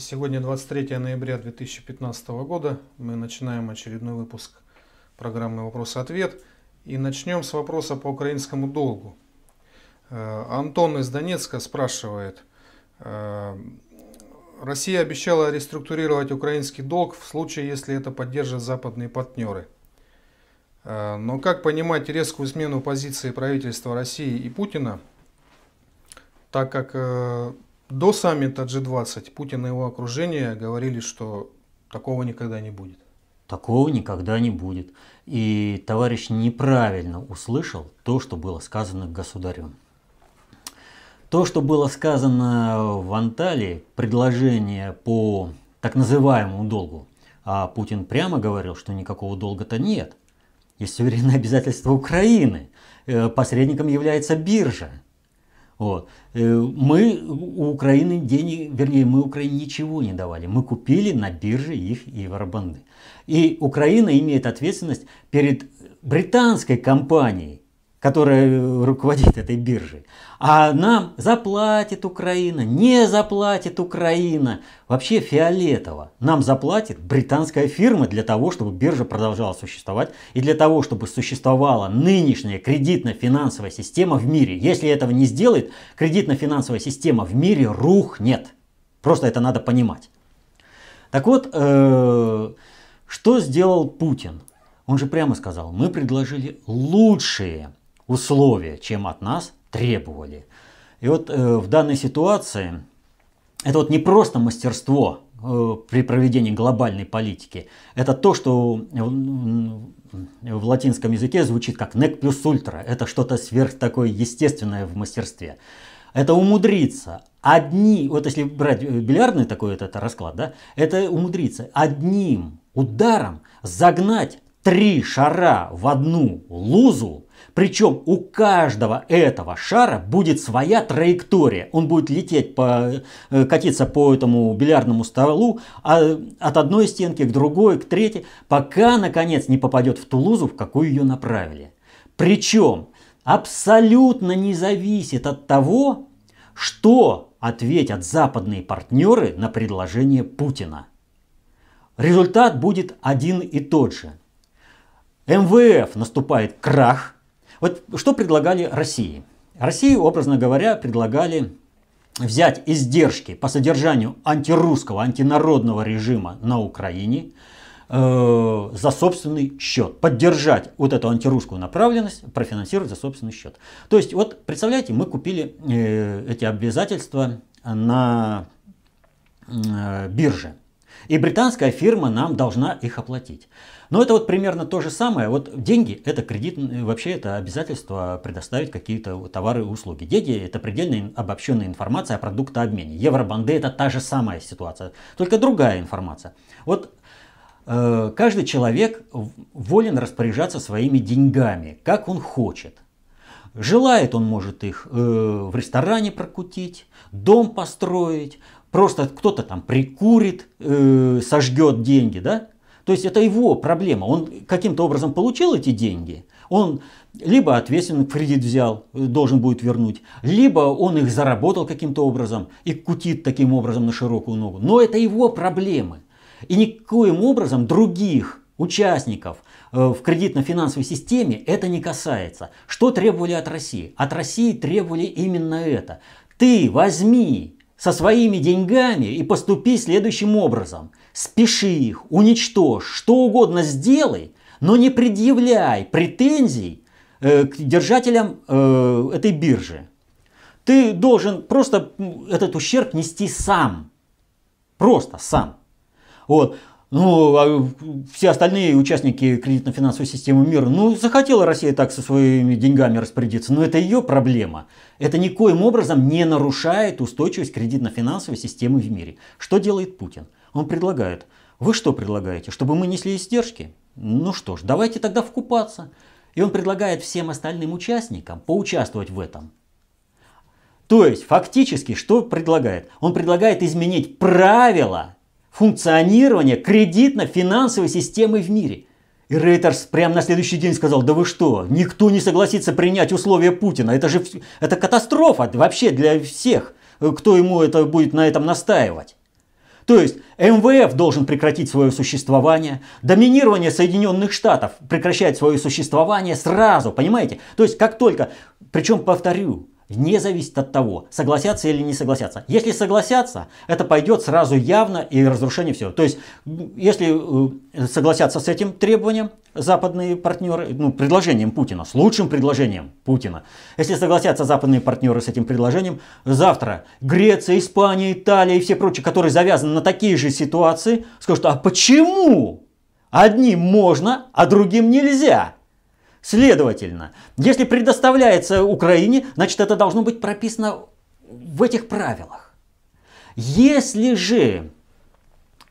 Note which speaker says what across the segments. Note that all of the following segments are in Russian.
Speaker 1: Сегодня 23 ноября 2015 года. Мы начинаем очередной выпуск программы «Вопрос-ответ». И начнем с вопроса по украинскому долгу. Э, Антон из Донецка спрашивает. Э, Россия обещала реструктурировать украинский долг в случае, если это поддержат западные партнеры. Э, Но как понимать резкую смену позиции правительства России и Путина, так как до саммита G20 Путин и его окружение говорили, что такого никогда не будет.
Speaker 2: Такого никогда не будет. И товарищ неправильно услышал то, что было сказано государю. То, что было сказано в Анталии, предложение по так называемому долгу, а Путин прямо говорил, что никакого долга-то нет. Есть суверенное обязательство Украины. Э, посредником является биржа. Вот. Э, мы у Украины денег, вернее, мы Украине ничего не давали. Мы купили на бирже их евробанды. И Украина имеет ответственность перед британской компанией, которая э, руководит этой биржей. А нам заплатит Украина, не заплатит Украина. Вообще фиолетово. Нам заплатит британская фирма для того, чтобы биржа продолжала существовать и для того, чтобы существовала нынешняя кредитно-финансовая система в мире. Если этого не сделает, кредитно-финансовая система в мире рухнет. Просто это надо понимать. Так вот, э, что сделал Путин? Он же прямо сказал, мы предложили лучшие условия, чем от нас требовали. И вот э, в данной ситуации это вот не просто мастерство э, при проведении глобальной политики, это то, что в латинском языке звучит как «нек плюс ультра». Это что-то сверх такое естественное в мастерстве. Это умудриться. Одни, вот если брать э, бильярдный такой этот расклад, да, это умудриться одним ударом загнать три шара в одну лузу, причем у каждого этого шара будет своя траектория. Он будет лететь, по, э, катиться по этому бильярдному столу а, от одной стенки к другой, к третьей, пока, наконец, не попадет в Тулузу, в какую ее направили. Причем абсолютно не зависит от того, что ответят западные партнеры на предложение Путина. Результат будет один и тот же. МВФ наступает крах – вот что предлагали России? России, образно говоря, предлагали взять издержки по содержанию антирусского, антинародного режима на Украине э, за собственный счет. Поддержать вот эту антирусскую направленность, профинансировать за собственный счет. То есть, вот представляете, мы купили э, эти обязательства на э, бирже. И британская фирма нам должна их оплатить. Но это вот примерно то же самое. Вот деньги – это кредит, вообще это обязательство предоставить какие-то товары и услуги. Деньги – это предельно обобщенная информация о продуктообмене. Евробанды – это та же самая ситуация, только другая информация. Вот э, каждый человек волен распоряжаться своими деньгами, как он хочет. Желает он может их э, в ресторане прокутить, дом построить, Просто кто-то там прикурит, э, сожгет деньги, да? То есть это его проблема. Он каким-то образом получил эти деньги, он либо ответственный кредит взял, э, должен будет вернуть, либо он их заработал каким-то образом и кутит таким образом на широкую ногу. Но это его проблемы. И никоим образом других участников э, в кредитно-финансовой системе это не касается. Что требовали от России? От России требовали именно это. Ты возьми со своими деньгами и поступи следующим образом. Спеши их, уничтожь, что угодно сделай, но не предъявляй претензий э, к держателям э, этой биржи. Ты должен просто этот ущерб нести сам. Просто сам. Вот. Ну, а все остальные участники кредитно-финансовой системы мира, ну, захотела Россия так со своими деньгами распорядиться, но это ее проблема. Это никоим образом не нарушает устойчивость кредитно-финансовой системы в мире. Что делает Путин? Он предлагает. Вы что предлагаете? Чтобы мы несли издержки? Ну что ж, давайте тогда вкупаться. И он предлагает всем остальным участникам поучаствовать в этом. То есть, фактически, что предлагает? Он предлагает изменить правила функционирования кредитно-финансовой системы в мире. И Рейтерс прямо на следующий день сказал, да вы что, никто не согласится принять условия Путина. Это же это катастрофа вообще для всех, кто ему это будет на этом настаивать. То есть МВФ должен прекратить свое существование, доминирование Соединенных Штатов прекращает свое существование сразу, понимаете? То есть как только, причем повторю, не зависит от того, согласятся или не согласятся. Если согласятся, это пойдет сразу явно и разрушение всего. То есть, если э, согласятся с этим требованием западные партнеры, ну, предложением Путина, с лучшим предложением Путина, если согласятся западные партнеры с этим предложением, завтра Греция, Испания, Италия и все прочие, которые завязаны на такие же ситуации, скажут, а почему одним можно, а другим нельзя? Следовательно, если предоставляется Украине, значит это должно быть прописано в этих правилах. Если же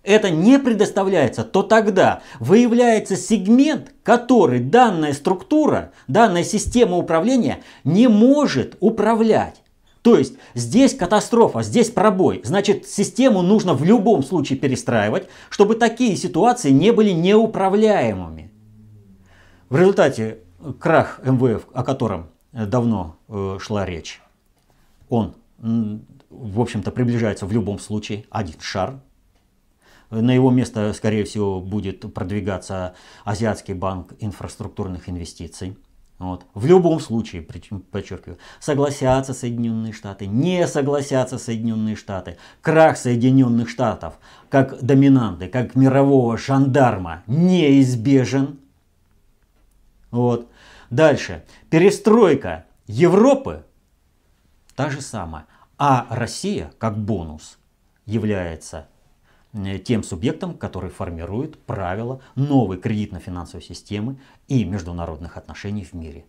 Speaker 2: это не предоставляется, то тогда выявляется сегмент, который данная структура, данная система управления не может управлять. То есть здесь катастрофа, здесь пробой. Значит, систему нужно в любом случае перестраивать, чтобы такие ситуации не были неуправляемыми. В результате крах МВФ, о котором э, давно э, шла речь, он, в общем-то, приближается в любом случае один шар. На его место, скорее всего, будет продвигаться Азиатский банк инфраструктурных инвестиций. Вот. В любом случае, подчеркиваю, согласятся Соединенные Штаты, не согласятся Соединенные Штаты. Крах Соединенных Штатов как доминанты, как мирового жандарма неизбежен. Вот. Дальше. Перестройка Европы та же самая. А Россия, как бонус, является э, тем субъектом, который формирует правила новой кредитно-финансовой системы и международных отношений в мире.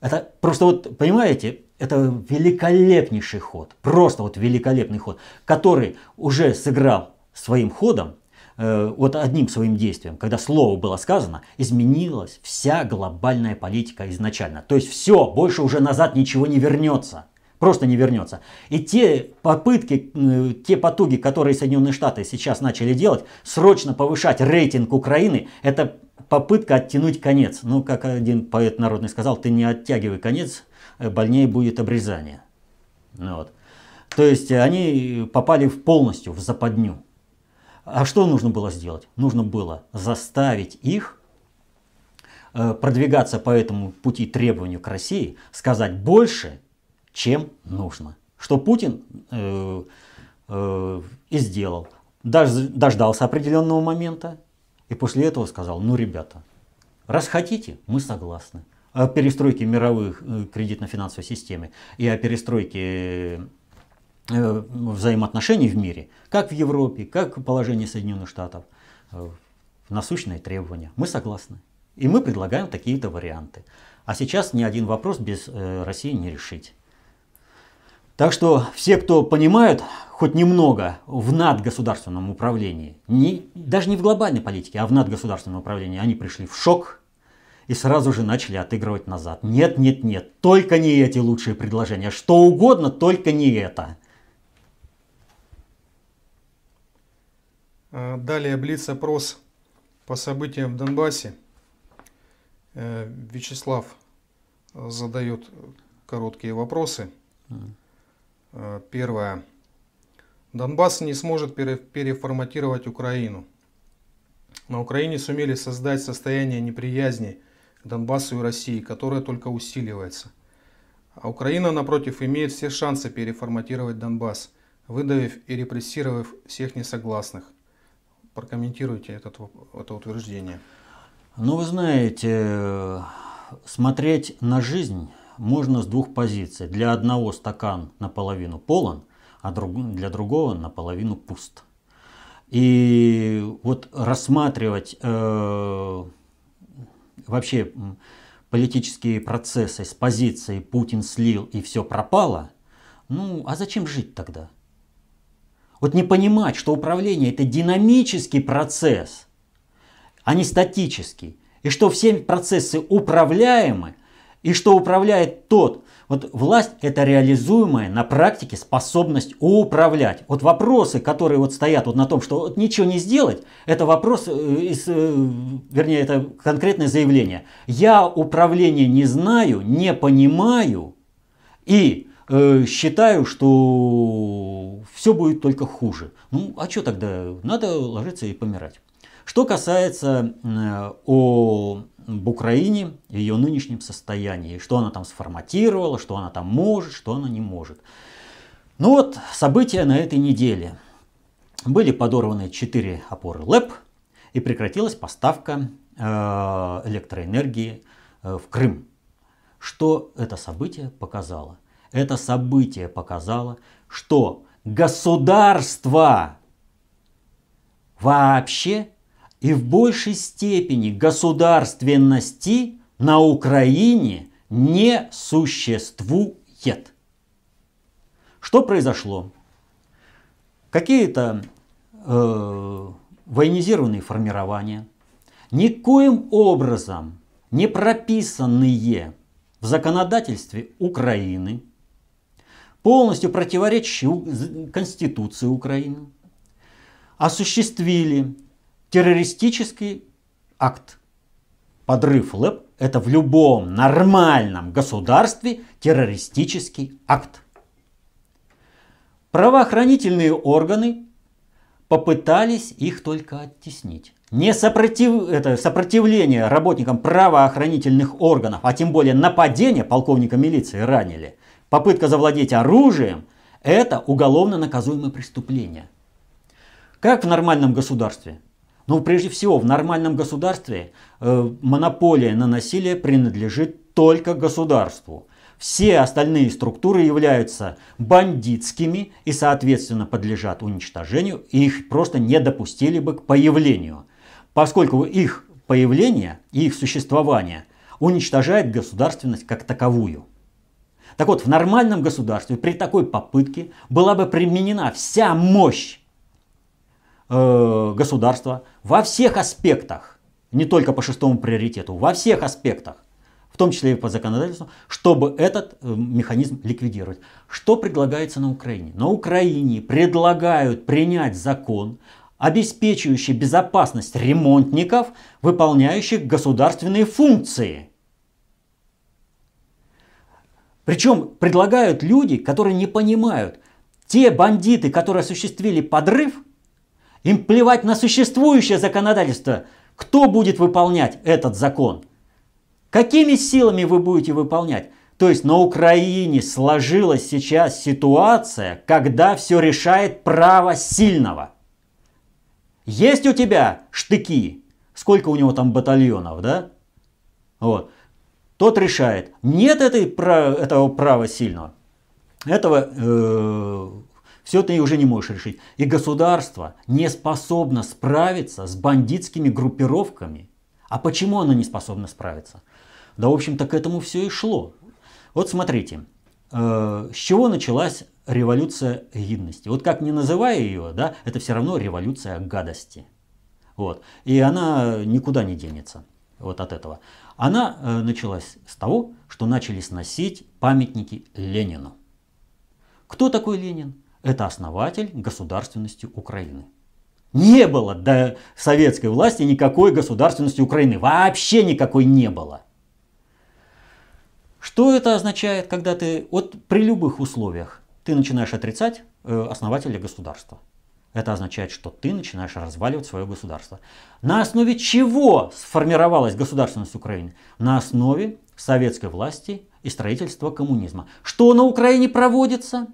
Speaker 2: Это просто вот, понимаете, это великолепнейший ход, просто вот великолепный ход, который уже сыграл своим ходом Э, вот одним своим действием, когда слово было сказано, изменилась вся глобальная политика изначально. То есть все, больше уже назад ничего не вернется. Просто не вернется. И те попытки, те потуги, которые Соединенные Штаты сейчас начали делать, срочно повышать рейтинг Украины, это попытка оттянуть конец. Ну, как один поэт народный сказал, ты не оттягивай конец, э, больнее будет обрезание. Ну, вот. То есть они попали в полностью в западню. А что нужно было сделать? Нужно было заставить их э, продвигаться по этому пути требованию к России, сказать больше, чем нужно. Что Путин э, э, и сделал. Дож, дождался определенного момента и после этого сказал, ну ребята, раз хотите, мы согласны. О перестройке мировых э, кредитно-финансовой системы и о перестройке э, Э, взаимоотношений в мире, как в Европе, как положение Соединенных Штатов, э, насущные требования. Мы согласны. И мы предлагаем такие-то варианты. А сейчас ни один вопрос без э, России не решить. Так что все, кто понимают хоть немного в надгосударственном управлении, не, даже не в глобальной политике, а в надгосударственном управлении, они пришли в шок и сразу же начали отыгрывать назад. Нет, нет, нет, только не эти лучшие предложения. Что угодно, только не это.
Speaker 1: А, далее блиц-опрос по событиям в Донбассе. Э, Вячеслав э, задает короткие вопросы. Э, первое. Донбасс не сможет переформатировать Украину. На Украине сумели создать состояние неприязни к Донбассу и России, которое только усиливается. А Украина, напротив, имеет все шансы переформатировать Донбасс, выдавив и репрессировав всех несогласных прокомментируйте этот, это утверждение.
Speaker 2: Ну, вы знаете, смотреть на жизнь можно с двух позиций. Для одного стакан наполовину полон, а для другого наполовину пуст. И вот рассматривать э, вообще политические процессы с позиции Путин слил и все пропало, ну а зачем жить тогда? Вот не понимать, что управление это динамический процесс, а не статический. И что все процессы управляемы, и что управляет тот. Вот власть это реализуемая на практике способность управлять. Вот вопросы, которые вот стоят вот на том, что вот ничего не сделать, это вопрос, э, из, э, вернее, это конкретное заявление. Я управление не знаю, не понимаю и Э, считаю, что все будет только хуже. Ну, а что тогда? Надо ложиться и помирать. Что касается э, о, об Украине, ее нынешнем состоянии, что она там сформатировала, что она там может, что она не может. Ну вот, события на этой неделе. Были подорваны 4 опоры ЛЭП и прекратилась поставка э, электроэнергии в Крым. Что это событие показало? Это событие показало, что государство вообще и в большей степени государственности на Украине не существует. Что произошло? Какие-то э, военизированные формирования, никоим образом не прописанные в законодательстве Украины, полностью противоречащие Конституции Украины, осуществили террористический акт. Подрыв ЛЭП – это в любом нормальном государстве террористический акт. Правоохранительные органы попытались их только оттеснить. Не сопротив... это сопротивление работникам правоохранительных органов, а тем более нападение полковника милиции ранили – попытка завладеть оружием – это уголовно наказуемое преступление. Как в нормальном государстве? Ну, прежде всего, в нормальном государстве э, монополия на насилие принадлежит только государству. Все остальные структуры являются бандитскими и, соответственно, подлежат уничтожению, и их просто не допустили бы к появлению, поскольку их появление и их существование уничтожает государственность как таковую. Так вот, в нормальном государстве при такой попытке была бы применена вся мощь э, государства во всех аспектах, не только по шестому приоритету, во всех аспектах, в том числе и по законодательству, чтобы этот э, механизм ликвидировать. Что предлагается на Украине? На Украине предлагают принять закон, обеспечивающий безопасность ремонтников, выполняющих государственные функции – причем предлагают люди, которые не понимают. Те бандиты, которые осуществили подрыв, им плевать на существующее законодательство, кто будет выполнять этот закон. Какими силами вы будете выполнять? То есть на Украине сложилась сейчас ситуация, когда все решает право сильного. Есть у тебя штыки? Сколько у него там батальонов, да? Вот тот решает. Нет этой, этого права сильного. Этого э, все ты уже не можешь решить. И государство не способно справиться с бандитскими группировками. А почему оно не способно справиться? Да, в общем-то, к этому все и шло. Вот смотрите, э, с чего началась революция гидности? Вот как не называя ее, да, это все равно революция гадости. Вот. И она никуда не денется вот от этого. Она э, началась с того, что начали сносить памятники Ленину. Кто такой Ленин? Это основатель государственности Украины. Не было до советской власти никакой государственности Украины. Вообще никакой не было. Что это означает, когда ты вот при любых условиях ты начинаешь отрицать э, основателя государства? Это означает, что ты начинаешь разваливать свое государство. На основе чего сформировалась государственность Украины? На основе советской власти и строительства коммунизма. Что на Украине проводится?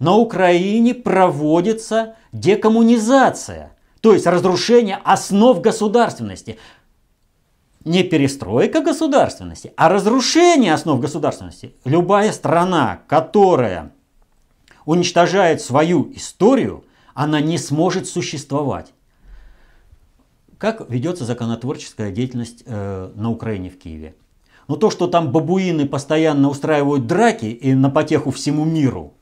Speaker 2: На Украине проводится декоммунизация, то есть разрушение основ государственности. Не перестройка государственности, а разрушение основ государственности. Любая страна, которая уничтожает свою историю – она не сможет существовать. Как ведется законотворческая деятельность э, на Украине в Киеве? Но ну, то, что там бабуины постоянно устраивают драки и на потеху всему миру,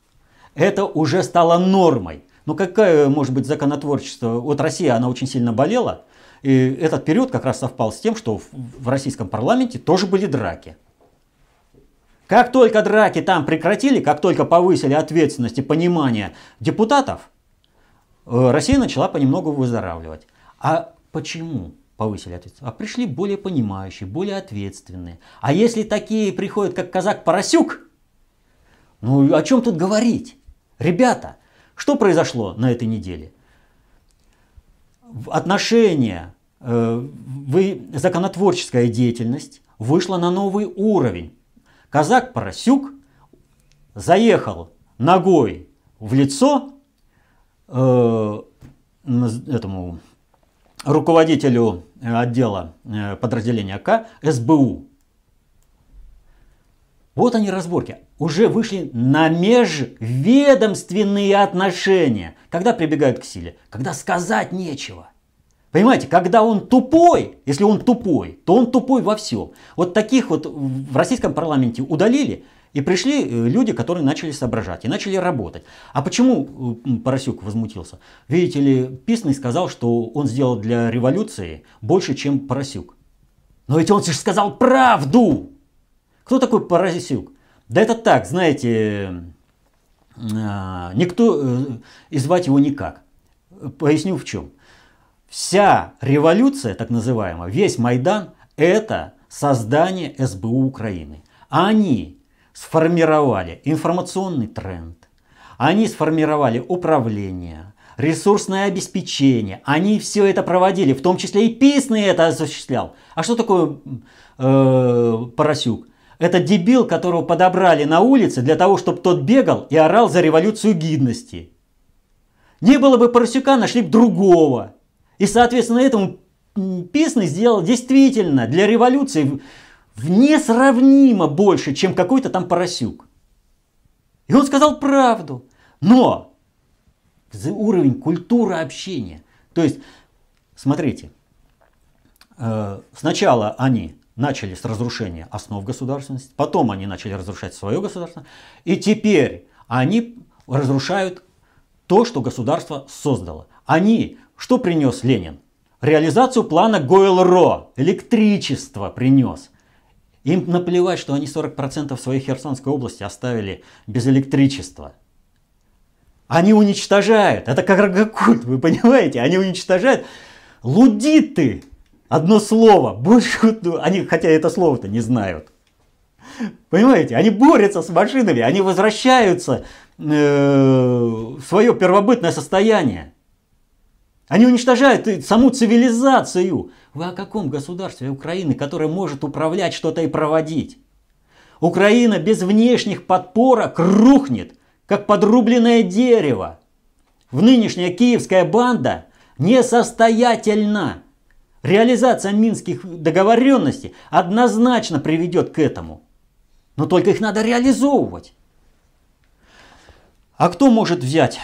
Speaker 2: это уже стало нормой. Но ну, какое, может быть законотворчество? Вот Россия, она очень сильно болела. И этот период как раз совпал с тем, что в российском парламенте тоже были драки. Как только драки там прекратили, как только повысили ответственность и понимание депутатов, Э, Россия начала понемногу выздоравливать. А почему повысили ответственность? А пришли более понимающие, более ответственные. А если такие приходят, как казак Поросюк, ну о чем тут говорить? Ребята, что произошло на этой неделе? Отношения, э, законотворческая деятельность вышла на новый уровень. Казак Поросюк заехал ногой в лицо Э, этому руководителю отдела э, подразделения К СБУ. Вот они разборки. Уже вышли на межведомственные отношения. Когда прибегают к силе? Когда сказать нечего. Понимаете, когда он тупой, если он тупой, то он тупой во всем. Вот таких вот в российском парламенте удалили, и пришли э, люди, которые начали соображать и начали работать. А почему э, Поросюк возмутился? Видите ли, Писный сказал, что он сделал для революции больше, чем Поросюк. Но ведь он же сказал правду! Кто такой Поросюк? Да это так, знаете, а, никто э, и звать его никак. Поясню в чем. Вся революция, так называемая, весь Майдан, это создание СБУ Украины. А они сформировали информационный тренд, они сформировали управление, ресурсное обеспечение. Они все это проводили, в том числе и Писный это осуществлял. А что такое э, Поросюк? Это дебил, которого подобрали на улице для того, чтобы тот бегал и орал за революцию гидности. Не было бы Поросюка, нашли бы другого. И, соответственно, этому Писный сделал действительно для революции в несравнимо больше, чем какой-то там поросюк. И он сказал правду. Но уровень культуры общения. То есть, смотрите, э, сначала они начали с разрушения основ государственности, потом они начали разрушать свое государство, и теперь они разрушают то, что государство создало. Они, что принес Ленин? Реализацию плана Гойл-Ро, электричество принес. Им наплевать, что они 40% своей Херсонской области оставили без электричества. Они уничтожают. Это как рогокульт, вы понимаете? Они уничтожают. Лудиты. Одно слово. Больше ну, они, хотя это слово-то не знают. Понимаете, они борются с машинами, они возвращаются э, в свое первобытное состояние. Они уничтожают саму цивилизацию. Вы о каком государстве Украины, которое может управлять что-то и проводить? Украина без внешних подпорок рухнет, как подрубленное дерево. В нынешняя киевская банда несостоятельна. Реализация минских договоренностей однозначно приведет к этому. Но только их надо реализовывать. А кто может взять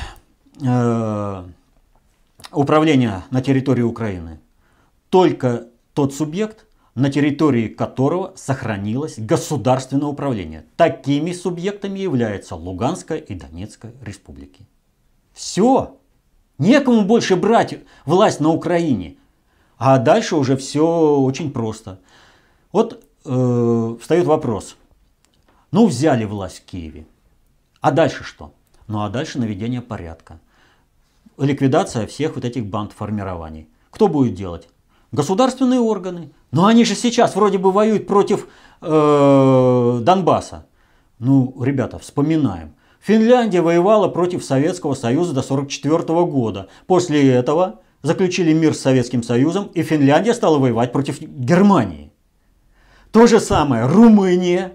Speaker 2: э, управления на территории Украины только тот субъект, на территории которого сохранилось государственное управление. Такими субъектами являются Луганская и Донецкая республики. Все. Некому больше брать власть на Украине. А дальше уже все очень просто. Вот э, встает вопрос. Ну, взяли власть в Киеве. А дальше что? Ну, а дальше наведение порядка ликвидация всех вот этих бандформирований. Кто будет делать? Государственные органы. Но они же сейчас вроде бы воюют против э, Донбасса. Ну, ребята, вспоминаем. Финляндия воевала против Советского Союза до 1944 года. После этого заключили мир с Советским Союзом, и Финляндия стала воевать против Германии. То же самое Румыния.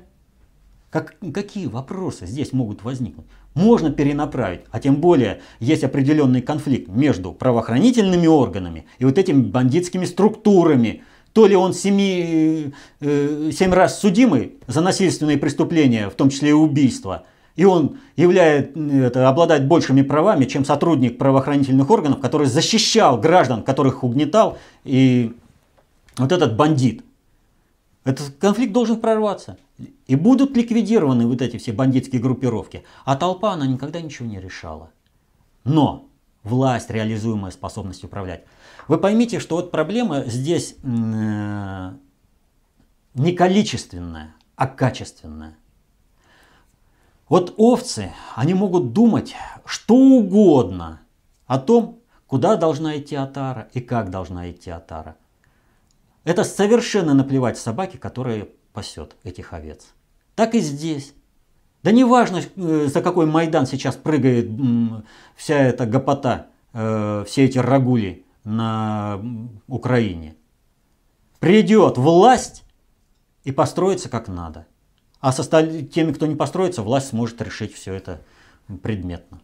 Speaker 2: Как, какие вопросы здесь могут возникнуть? можно перенаправить. А тем более есть определенный конфликт между правоохранительными органами и вот этими бандитскими структурами. То ли он 7, э, семь раз судимый за насильственные преступления, в том числе и убийства, и он являет, это, обладает большими правами, чем сотрудник правоохранительных органов, который защищал граждан, которых угнетал, и вот этот бандит. Этот конфликт должен прорваться. И будут ликвидированы вот эти все бандитские группировки. А толпа, она никогда ничего не решала. Но власть, реализуемая способность управлять. Вы поймите, что вот проблема здесь э, не количественная, а качественная. Вот овцы, они могут думать что угодно о том, куда должна идти атара и как должна идти атара. Это совершенно наплевать собаке, которая пасет этих овец. Так и здесь. Да не важно, э, за какой Майдан сейчас прыгает вся эта гопота, э, все эти рагули на Украине. Придет власть и построится как надо. А со теми, кто не построится, власть сможет решить все это предметно.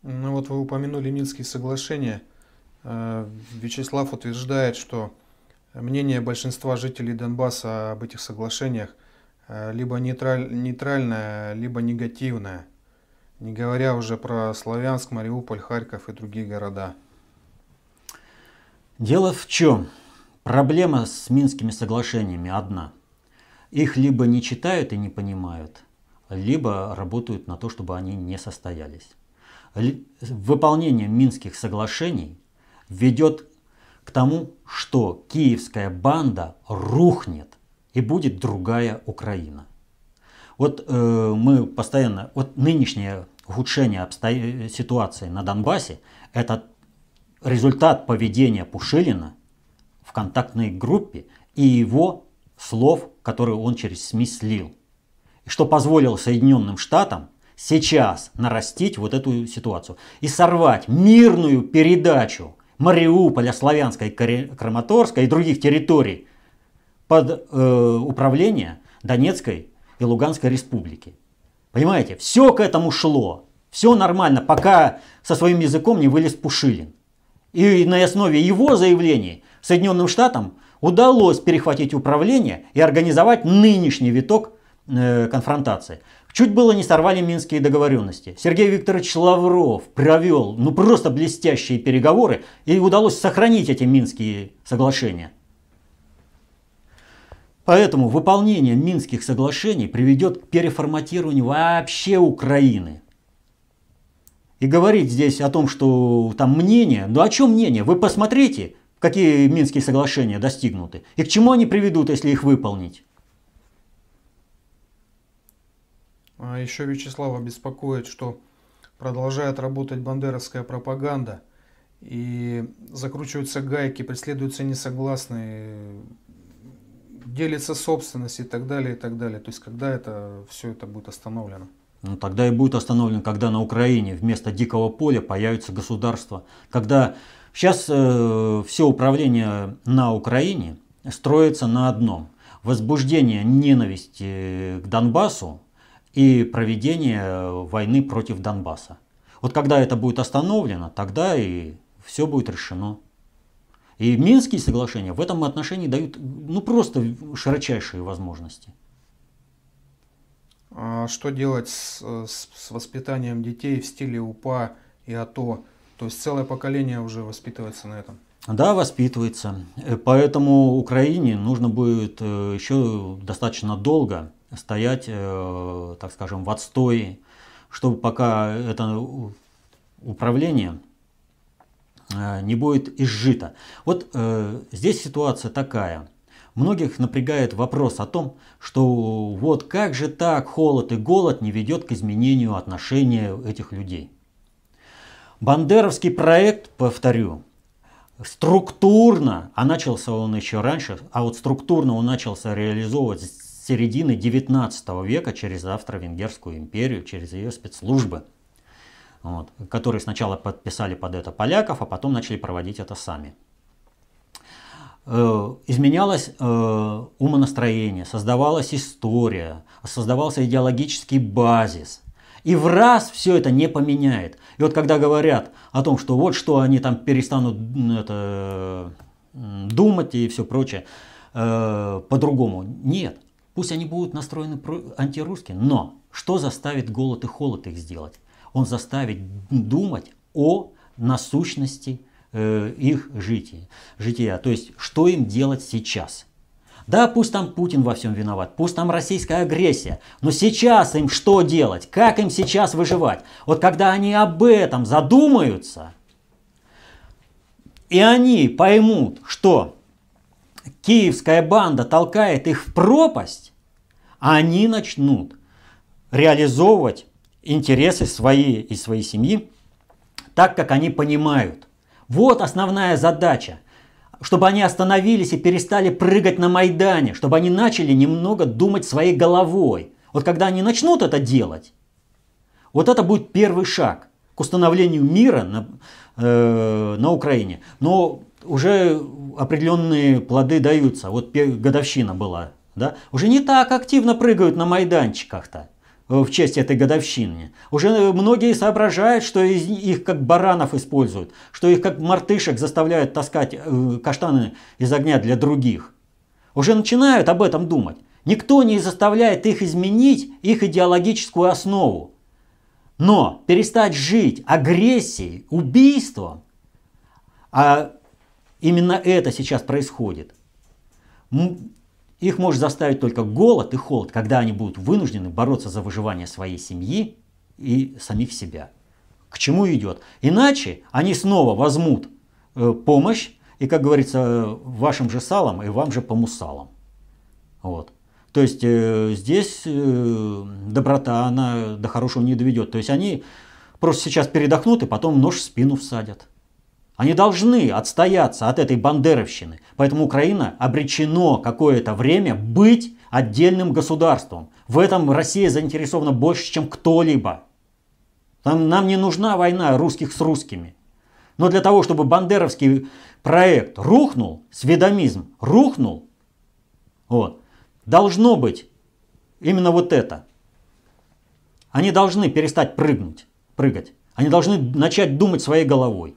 Speaker 1: Ну вот вы упомянули Минские соглашения – Э, Вячеслав утверждает, что мнение большинства жителей Донбасса об этих соглашениях э, либо нейтральное, либо негативное, не говоря уже про Славянск, Мариуполь, Харьков и другие города.
Speaker 2: Дело в чем? Проблема с Минскими соглашениями одна. Их либо не читают и не понимают, либо работают на то, чтобы они не состоялись. Выполнение Минских соглашений – ведет к тому, что киевская банда рухнет и будет другая Украина. Вот э, мы постоянно, вот нынешнее ухудшение обсто... ситуации на Донбассе, это результат поведения Пушилина в контактной группе и его слов, которые он через СМИ слил, что позволило Соединенным Штатам сейчас нарастить вот эту ситуацию и сорвать мирную передачу Мариуполя, Славянской, Краматорской и других территорий под э, управление Донецкой и Луганской республики. Понимаете, все к этому шло. Все нормально, пока со своим языком не вылез Пушилин. И на основе его заявлений Соединенным Штатам удалось перехватить управление и организовать нынешний виток э, конфронтации. Чуть было не сорвали минские договоренности. Сергей Викторович Лавров провел ну просто блестящие переговоры и удалось сохранить эти минские соглашения. Поэтому выполнение Минских соглашений приведет к переформатированию вообще Украины. И говорить здесь о том, что там мнение, ну о чем мнение? Вы посмотрите, какие Минские соглашения достигнуты и к чему они приведут, если их выполнить.
Speaker 1: А еще Вячеслава беспокоит, что продолжает работать бандеровская пропаганда и закручиваются гайки, преследуются несогласные, делится собственность и так далее, и так далее. То есть когда это все это будет остановлено?
Speaker 2: Ну, тогда и будет остановлен, когда на Украине вместо дикого поля появится государство. Когда сейчас э, все управление на Украине строится на одном. Возбуждение ненависти к Донбассу и проведение э, войны против Донбасса. Вот когда это будет остановлено, тогда и все будет решено. И Минские соглашения в этом отношении дают ну, просто широчайшие
Speaker 1: возможности. А что делать с, э, с, с воспитанием детей в стиле УПА и АТО? То есть целое поколение уже воспитывается на этом.
Speaker 2: Да, воспитывается. Э, поэтому Украине нужно будет еще достаточно долго стоять, э, так скажем, в отстое, чтобы пока это управление э, не будет изжито. Вот э, здесь ситуация такая. Многих напрягает вопрос о том, что вот как же так холод и голод не ведет к изменению отношения этих людей. Бандеровский проект, повторю, структурно, а начался он еще раньше, а вот структурно он начался реализовывать середины 19 века через Австро-Венгерскую империю, через ее спецслужбы, вот, которые сначала подписали под это поляков, а потом начали проводить это сами. Э, изменялось э, умонастроение, создавалась история, создавался идеологический базис. И в раз все это не поменяет. И вот когда говорят о том, что вот что они там перестанут это, думать и все прочее, э, по-другому. Нет. Пусть они будут настроены антирусски, но что заставит голод и холод их сделать? Он заставит думать о насущности э, их жития, жития, то есть что им делать сейчас. Да, пусть там Путин во всем виноват, пусть там российская агрессия, но сейчас им что делать, как им сейчас выживать? Вот когда они об этом задумаются, и они поймут, что киевская банда толкает их в пропасть, а они начнут реализовывать интересы свои и своей семьи так, как они понимают. Вот основная задача чтобы они остановились и перестали прыгать на Майдане, чтобы они начали немного думать своей головой. Вот когда они начнут это делать, вот это будет первый шаг к установлению мира на, э, на Украине. Но уже определенные плоды даются. Вот годовщина была, да? Уже не так активно прыгают на майданчиках-то э, в честь этой годовщины. Уже э, многие соображают, что их как баранов используют, что их как мартышек заставляют таскать э, каштаны из огня для других. Уже начинают об этом думать. Никто не заставляет их изменить их идеологическую основу. Но перестать жить агрессией, убийством, а Именно это сейчас происходит. Их может заставить только голод и холод, когда они будут вынуждены бороться за выживание своей семьи и самих себя. К чему идет? Иначе они снова возьмут э, помощь и, как говорится, вашим же салом и вам же по мусалам. Вот. То есть э, здесь э, доброта, она до хорошего не доведет. То есть они просто сейчас передохнут и потом нож в спину всадят. Они должны отстояться от этой бандеровщины. Поэтому Украина обречено какое-то время быть отдельным государством. В этом Россия заинтересована больше, чем кто-либо. Нам, нам не нужна война русских с русскими. Но для того, чтобы бандеровский проект рухнул, сведомизм рухнул, вот, должно быть именно вот это. Они должны перестать прыгнуть, прыгать. Они должны начать думать своей головой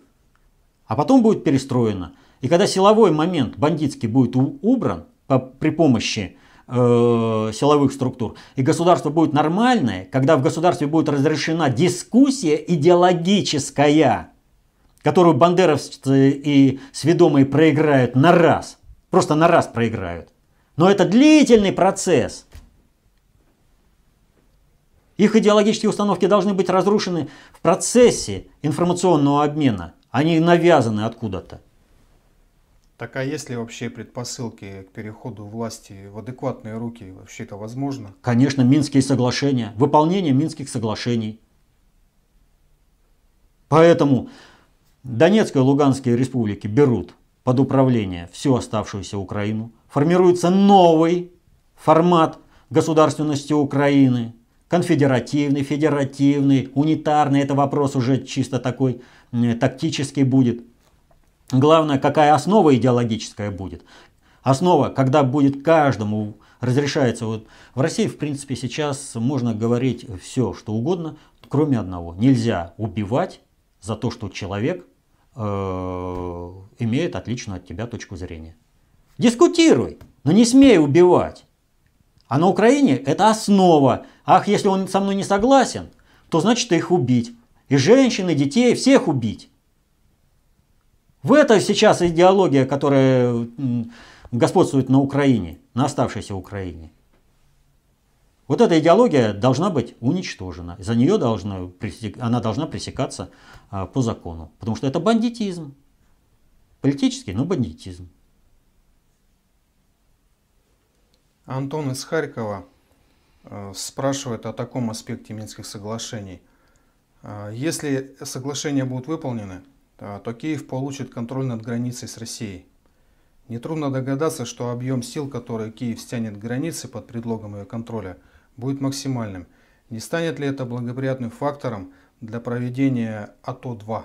Speaker 2: а потом будет перестроено. И когда силовой момент бандитский будет убран по, при помощи э, силовых структур, и государство будет нормальное, когда в государстве будет разрешена дискуссия идеологическая, которую бандеровцы и сведомые проиграют на раз. Просто на раз проиграют. Но это длительный процесс. Их идеологические установки должны быть разрушены в процессе информационного обмена. Они навязаны откуда-то.
Speaker 1: Так а есть ли вообще предпосылки к переходу власти в адекватные руки? Вообще это возможно?
Speaker 2: Конечно, Минские соглашения. Выполнение Минских соглашений. Поэтому Донецкая, и Луганские республики берут под управление всю оставшуюся Украину. Формируется новый формат государственности Украины. Конфедеративный, федеративный, унитарный. Это вопрос уже чисто такой Э, тактический будет. Главное, какая основа идеологическая будет. Основа, когда будет каждому разрешается. Вот в России, в принципе, сейчас можно говорить все, что угодно, кроме одного. Нельзя убивать за то, что человек э, имеет отличную от тебя точку зрения. Дискутируй, но не смей убивать. А на Украине это основа. Ах, если он со мной не согласен, то значит их убить. И женщин, и детей, всех убить. В это сейчас идеология, которая господствует на Украине, на оставшейся Украине. Вот эта идеология должна быть уничтожена. За нее должна, она должна пресекаться а, по закону. Потому что это бандитизм. Политический, но бандитизм.
Speaker 1: Антон из Харькова э, спрашивает о таком аспекте Минских соглашений – а, если соглашения будут выполнены, а, то Киев получит контроль над границей с Россией. Нетрудно догадаться, что объем сил, которые Киев стянет к границе под предлогом ее контроля, будет максимальным. Не станет ли это благоприятным фактором для проведения АТО-2?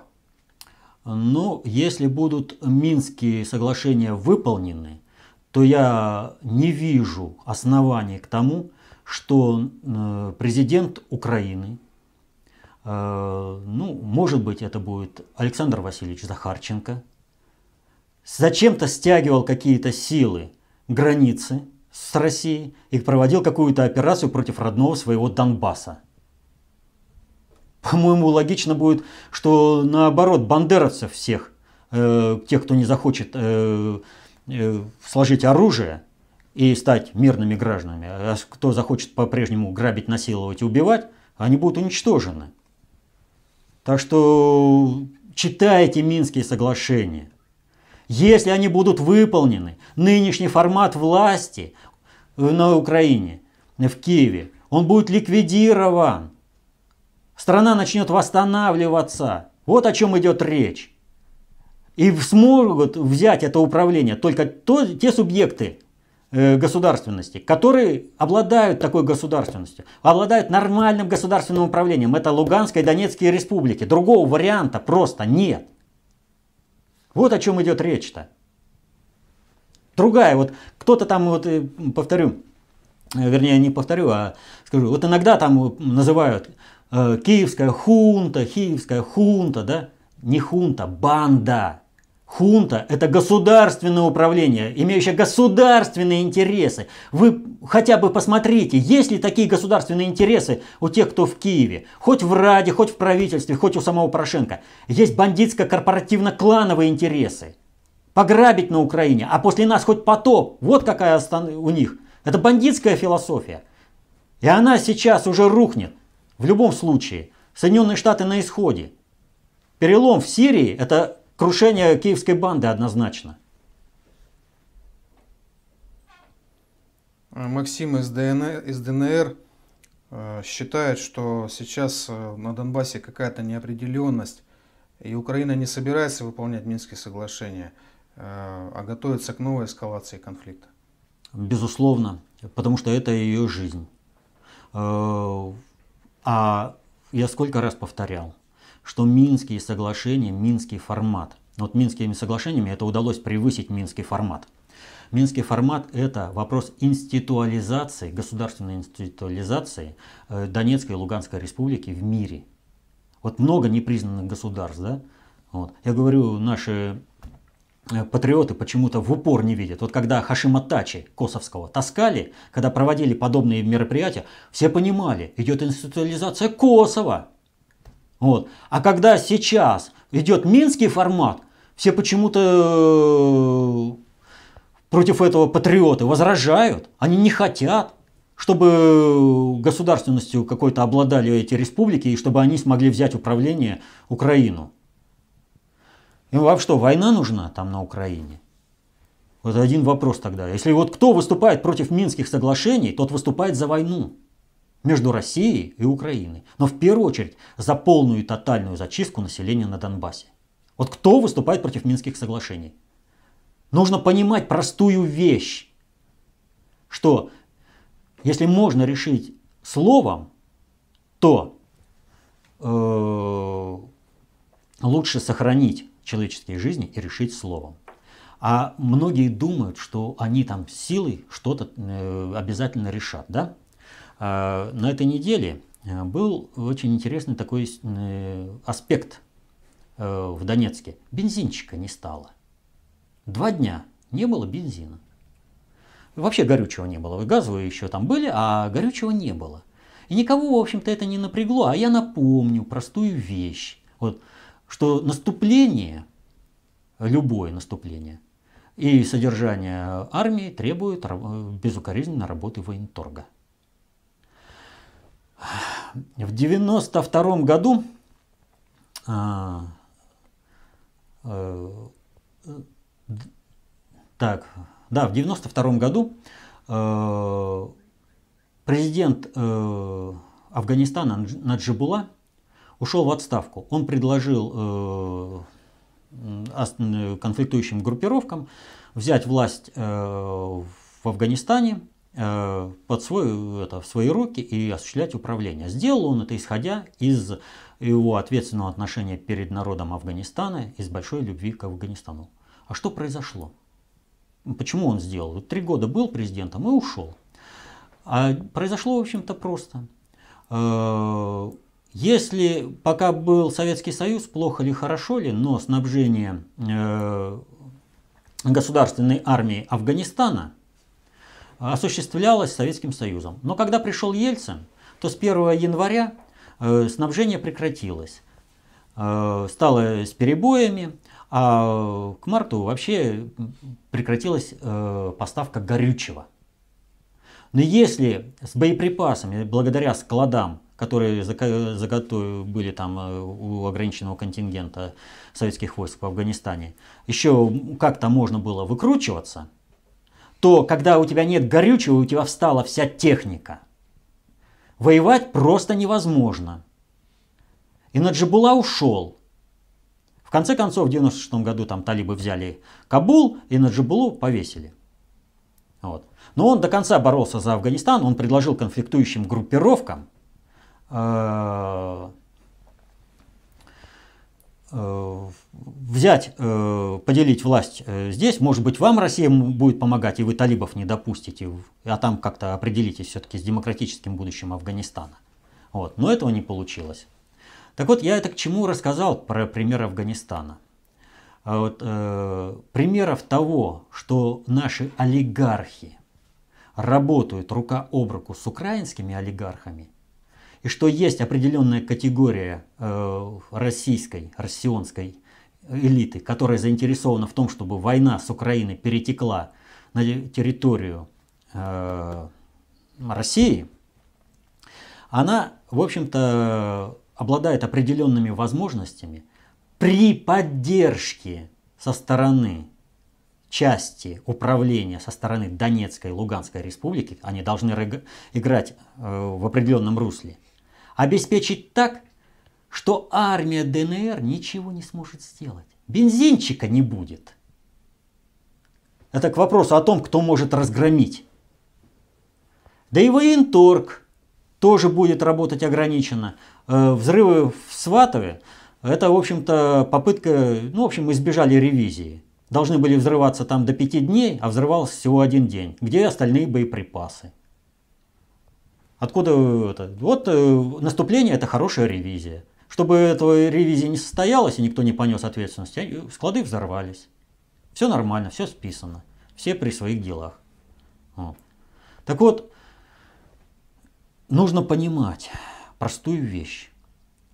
Speaker 1: Ну, если будут
Speaker 2: Минские соглашения выполнены, то я не вижу оснований к тому, что э, президент Украины ну, может быть, это будет Александр Васильевич Захарченко, зачем-то стягивал какие-то силы границы с Россией и проводил какую-то операцию против родного своего Донбасса. По-моему, логично будет, что наоборот, бандеровцев всех, э, тех, кто не захочет э, э, сложить оружие и стать мирными гражданами, а кто захочет по-прежнему грабить, насиловать и убивать, они будут уничтожены. Так что читайте Минские соглашения. Если они будут выполнены, нынешний формат власти э, на Украине, в Киеве, он будет ликвидирован. Страна начнет восстанавливаться. Вот о чем идет речь. И смогут взять это управление только то, те субъекты, Э, государственности, которые обладают такой государственностью, обладают нормальным государственным управлением. Это Луганская и Донецкие республики. Другого варианта просто нет. Вот о чем идет речь-то. Другая, вот кто-то там, вот э, повторю, э, вернее не повторю, а скажу, вот иногда там называют э, киевская хунта, киевская хунта, да, не хунта, банда, Хунта – это государственное управление, имеющее государственные интересы. Вы хотя бы посмотрите, есть ли такие государственные интересы у тех, кто в Киеве. Хоть в Раде, хоть в правительстве, хоть у самого Порошенко. Есть бандитско-корпоративно-клановые интересы. Пограбить на Украине, а после нас хоть потоп. Вот какая у них. Это бандитская философия. И она сейчас уже рухнет. В любом случае. Соединенные Штаты на исходе. Перелом в Сирии – это Крушение киевской банды однозначно.
Speaker 1: Э, Максим из ДНР, из ДНР э, считает, что сейчас э, на Донбассе какая-то неопределенность, и Украина не собирается выполнять Минские соглашения, а готовится к новой эскалации конфликта.
Speaker 2: Безусловно, потому что это ее жизнь. А я сколько раз повторял, что Минские соглашения, Минский формат. Вот Минскими соглашениями это удалось превысить Минский формат. Минский формат – это вопрос институализации, государственной институализации э, Донецкой и Луганской республики в мире. Вот много непризнанных государств, да? Вот. Я говорю, наши э, патриоты почему-то в упор не видят. Вот когда Хашима Тачи Косовского таскали, когда проводили подобные мероприятия, все понимали, идет институализация Косово. Вот. А когда сейчас идет минский формат, все почему-то э, против этого патриоты возражают, они не хотят, чтобы государственностью какой-то обладали эти республики и чтобы они смогли взять управление Украину. Им вам что, война нужна там на Украине? Вот один вопрос тогда. Если вот кто выступает против Минских соглашений, тот выступает за войну между Россией и Украиной, но в первую очередь за полную и тотальную зачистку населения на Донбассе. Вот кто выступает против Минских соглашений? Нужно понимать простую вещь, что если можно решить словом, то э, лучше сохранить человеческие жизни и решить словом. А многие думают, что они там силой что-то э, обязательно решат, да? А, на этой неделе э, был очень интересный такой э, аспект э, в Донецке. Бензинчика не стало. Два дня не было бензина. Вообще горючего не было. Газовые еще там были, а горючего не было. И никого, в общем-то, это не напрягло. А я напомню простую вещь. Вот, что наступление, любое наступление, и содержание армии требует безукоризненной работы военторга. В 92 году а, а, так, да, в 92 году а, президент э, Афганистана Наджибула ушел в отставку. Он предложил конфликтующим группировкам взять власть в Афганистане – Э, под свой, это, в свои руки и осуществлять управление. Сделал он это исходя из его ответственного отношения перед народом Афганистана, из большой любви к Афганистану. А что произошло? Почему он сделал? Три года был президентом и ушел. А произошло, в общем-то, просто. Э, если пока был Советский Союз, плохо ли, хорошо ли, но снабжение э, государственной армии Афганистана – осуществлялось Советским Союзом. Но когда пришел Ельцин, то с 1 января э, снабжение прекратилось. Э, стало с перебоями, а к марту вообще прекратилась э, поставка горючего. Но если с боеприпасами, благодаря складам, которые заготовы были там у ограниченного контингента советских войск в Афганистане, еще как-то можно было выкручиваться – то когда у тебя нет горючего, у тебя встала вся техника. Воевать просто невозможно. И Наджибула ушел. В конце концов, в 96 году там талибы взяли Кабул и Наджибулу повесили. Вот. Но он до конца боролся за Афганистан, он предложил конфликтующим группировкам э- Э, взять, э, поделить власть э, здесь. Может быть, вам Россия будет помогать, и вы талибов не допустите, а там как-то определитесь все-таки с демократическим будущим Афганистана. Вот. Но этого не получилось. Так вот, я это к чему рассказал про пример Афганистана. А вот, э, примеров того, что наши олигархи работают рука об руку с украинскими олигархами, и что есть определенная категория э, российской, россионской элиты, которая заинтересована в том, чтобы война с Украиной перетекла на территорию э, России, она, в общем-то, обладает определенными возможностями при поддержке со стороны части управления со стороны Донецкой и Луганской республики, они должны играть э, в определенном русле, обеспечить так, что армия ДНР ничего не сможет сделать. Бензинчика не будет. Это к вопросу о том, кто может разгромить. Да и военторг тоже будет работать ограниченно. Э, взрывы в Сватове – это, в общем-то, попытка, ну, в общем, избежали ревизии. Должны были взрываться там до пяти дней, а взрывался всего один день. Где остальные боеприпасы? Откуда э, это? Вот э, наступление это хорошая ревизия. Чтобы этой ревизии не состоялось и никто не понес ответственности, э, склады взорвались. Все нормально, все списано. Все при своих делах. Вот. Так вот, нужно понимать простую вещь,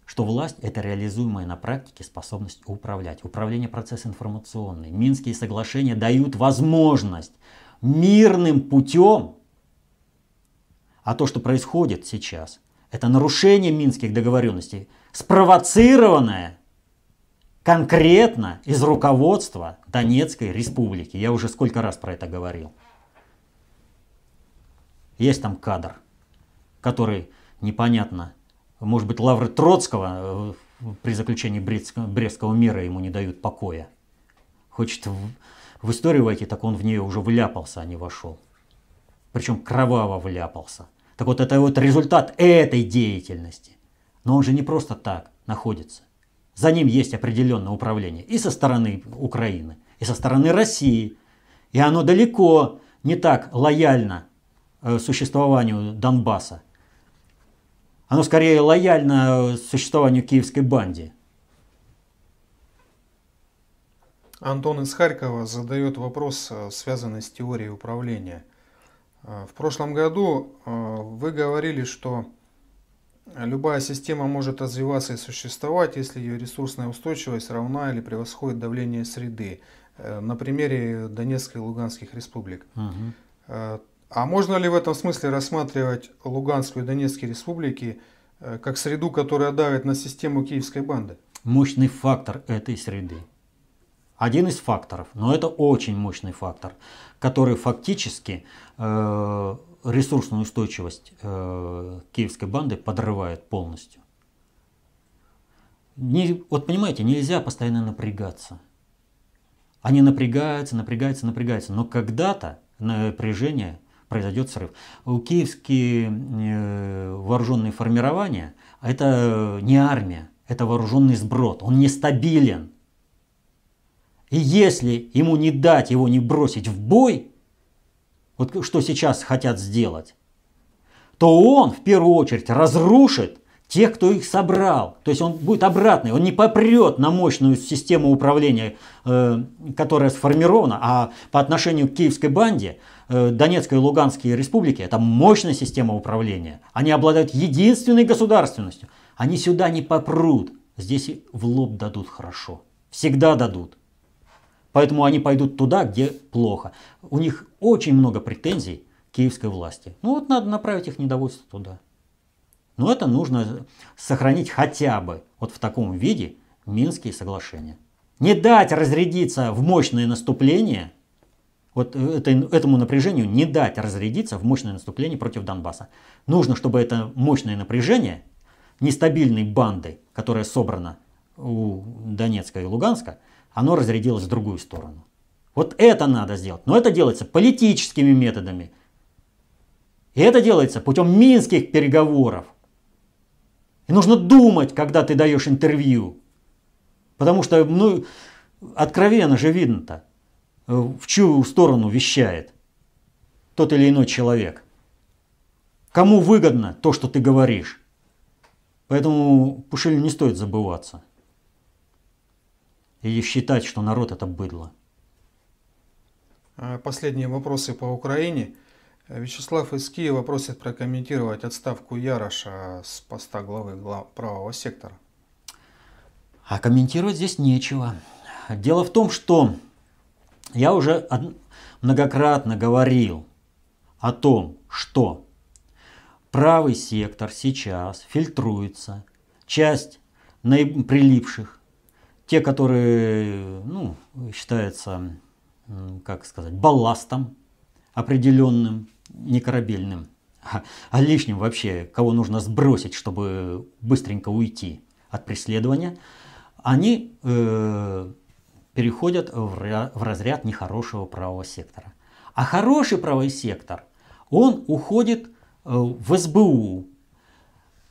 Speaker 2: что власть – это реализуемая на практике способность управлять. Управление процесс информационный. Минские соглашения дают возможность мирным путем а то, что происходит сейчас, это нарушение минских договоренностей, спровоцированное конкретно из руководства Донецкой республики. Я уже сколько раз про это говорил. Есть там кадр, который непонятно, может быть, лавры Троцкого э, при заключении Брестского мира ему не дают покоя. Хочет в, в историю войти, так он в нее уже вляпался, а не вошел. Причем кроваво вляпался. Так вот это вот результат этой деятельности. Но он же не просто так находится. За ним есть определенное управление и со стороны Украины, и со стороны России. И оно далеко не так лояльно э, существованию Донбасса. Оно скорее лояльно э, существованию киевской
Speaker 1: банде. Антон из Харькова задает вопрос, э, связанный с теорией управления – а, в прошлом году а, вы говорили, что любая система может развиваться и существовать, если ее ресурсная устойчивость равна или превосходит давление среды. Э, на примере Донецкой и Луганских республик. Угу. А можно ли в этом смысле рассматривать Луганскую и Донецкие республики э, как среду, которая давит на систему киевской банды?
Speaker 2: Мощный фактор этой среды один из факторов, но это очень мощный фактор, который фактически э, ресурсную устойчивость э, киевской банды подрывает полностью. Не, вот понимаете, нельзя постоянно напрягаться. Они напрягаются, напрягаются, напрягаются, но когда-то напряжение произойдет срыв. У киевские э, вооруженные формирования это не армия, это вооруженный сброд, он нестабилен. И если ему не дать его не бросить в бой, вот что сейчас хотят сделать, то он в первую очередь разрушит тех, кто их собрал. То есть он будет обратный, он не попрет на мощную систему управления, э, которая сформирована, а по отношению к киевской банде, э, Донецкой и Луганской республики, это мощная система управления. Они обладают единственной государственностью. Они сюда не попрут, здесь в лоб дадут хорошо. Всегда дадут. Поэтому они пойдут туда, где плохо. У них очень много претензий к киевской власти. Ну вот надо направить их недовольство туда. Но это нужно сохранить хотя бы вот в таком виде Минские соглашения. Не дать разрядиться в мощное наступление, вот э, это, этому напряжению не дать разрядиться в мощное наступление против Донбасса. Нужно, чтобы это мощное напряжение нестабильной банды, которая собрана у Донецка и Луганска, оно разрядилось в другую сторону. Вот это надо сделать. Но это делается политическими методами. И это делается путем минских переговоров. И нужно думать, когда ты даешь интервью. Потому что, ну, откровенно же видно-то, в чью сторону вещает тот или иной человек. Кому выгодно то, что ты говоришь. Поэтому Пушилю не стоит забываться. Или считать, что народ это быдло?
Speaker 1: А последние вопросы по Украине. Вячеслав из Киева просит прокомментировать отставку Яроша с поста главы правого сектора.
Speaker 2: А комментировать здесь нечего. Дело в том, что я уже многократно говорил о том, что правый сектор сейчас фильтруется. Часть наиб... прилипших те, которые, ну, считаются, как сказать, балластом определенным, не корабельным, а, а, лишним вообще, кого нужно сбросить, чтобы быстренько уйти от преследования, они э, переходят в, в разряд нехорошего правого сектора. А хороший правый сектор, он уходит э, в СБУ.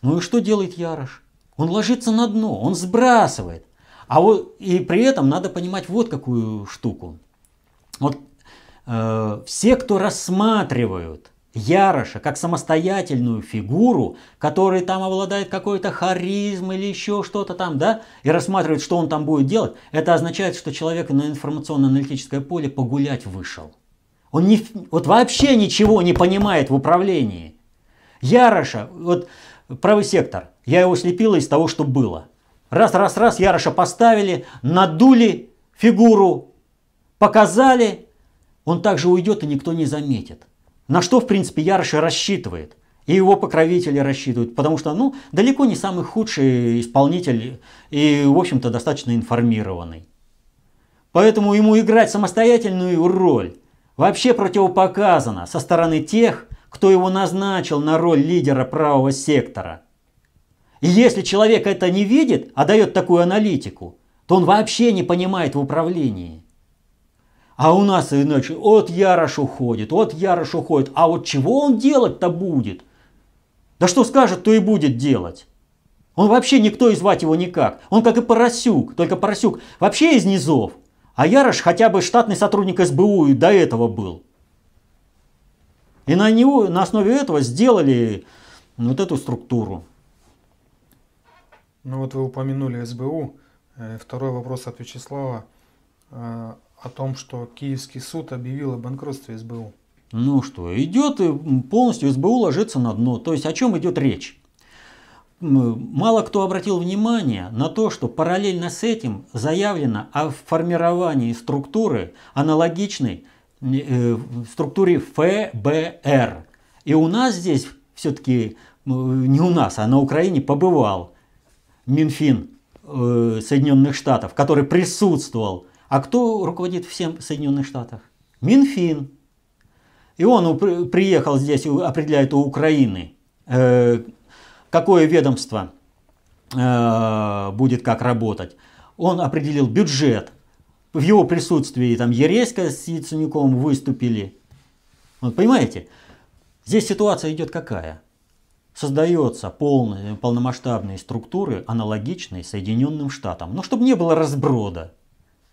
Speaker 2: Ну и что делает Ярош? Он ложится на дно, он сбрасывает. А вот, и при этом надо понимать вот какую штуку. Вот э, все, кто рассматривают Яроша как самостоятельную фигуру, который там обладает какой-то харизмой или еще что-то там, да, и рассматривает, что он там будет делать, это означает, что человек на информационно-аналитическое поле погулять вышел. Он не, вот вообще ничего не понимает в управлении. Яроша, вот правый сектор, я его слепил из того, что было – Раз-раз-раз Яроша поставили, надули фигуру, показали. Он также уйдет, и никто не заметит. На что, в принципе, Яроша рассчитывает. И его покровители рассчитывают, потому что, ну, далеко не самый худший исполнитель и, в общем-то, достаточно информированный. Поэтому ему играть самостоятельную роль вообще противопоказано со стороны тех, кто его назначил на роль лидера правого сектора – и если человек это не видит, а дает такую аналитику, то он вообще не понимает в управлении. А у нас иначе, Вот Ярош уходит, вот Ярош уходит. А вот чего он делать-то будет? Да что скажет, то и будет делать. Он вообще никто и звать его никак. Он как и Поросюк, только Поросюк вообще из низов. А Ярош хотя бы штатный сотрудник СБУ и до этого был. И на, него, на основе этого
Speaker 1: сделали
Speaker 2: вот эту структуру.
Speaker 1: Ну вот вы упомянули СБУ. Э, второй вопрос от Вячеслава э, о том, что Киевский суд объявил о банкротстве СБУ.
Speaker 2: Ну что, идет и полностью СБУ ложится на дно. То есть о чем идет речь? Мало кто обратил внимание на то, что параллельно с этим заявлено о формировании структуры аналогичной э, структуре ФБР. И у нас здесь все-таки, не у нас, а на Украине побывал Минфин э, Соединенных Штатов, который присутствовал. А кто руководит всем в Соединенных Штатах? Минфин. И он приехал здесь, и определяет у Украины, э, какое ведомство э, будет как работать. Он определил бюджет. В его присутствии там Ереська с Яценюком выступили. Вот понимаете, здесь ситуация идет какая – создается полные, э, полномасштабные структуры, аналогичные Соединенным Штатам. Но ну, чтобы не было разброда.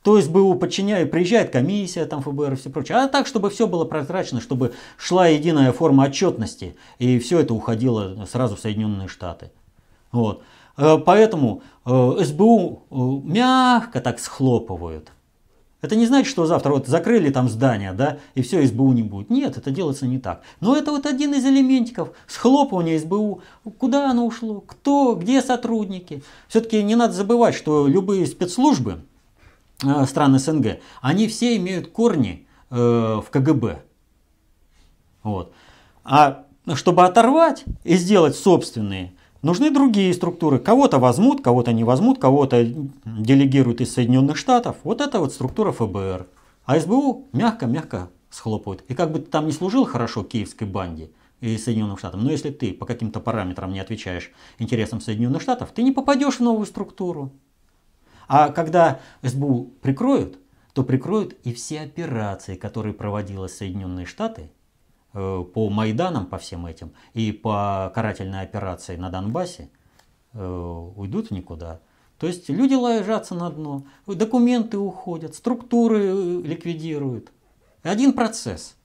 Speaker 2: То есть БУ подчиняет, приезжает комиссия, там ФБР и все прочее. А так, чтобы все было прозрачно, чтобы шла единая форма отчетности. И все это уходило сразу в Соединенные Штаты. Вот. Э, поэтому э, СБУ мягко так схлопывают. Это не значит, что завтра вот закрыли там здание, да, и все, СБУ не будет. Нет, это делается не так. Но это вот один из элементиков схлопывания СБУ. Куда оно ушло? Кто? Где сотрудники? Все-таки не надо забывать, что любые спецслужбы э, стран СНГ, они все имеют корни э, в КГБ. Вот. А чтобы оторвать и сделать собственные, нужны другие структуры. Кого-то возьмут, кого-то не возьмут, кого-то делегируют из Соединенных Штатов. Вот это вот структура ФБР. А СБУ мягко-мягко схлопывают. И как бы ты там не служил хорошо киевской банде и Соединенным Штатам, но если ты по каким-то параметрам не отвечаешь интересам Соединенных Штатов, ты не попадешь в новую структуру. А когда СБУ прикроют, то прикроют и все операции, которые проводила Соединенные Штаты Э, по Майданам, по всем этим, и по карательной операции на Донбассе э, уйдут никуда. То есть люди ложатся на дно, документы уходят, структуры э, ликвидируют. Один процесс –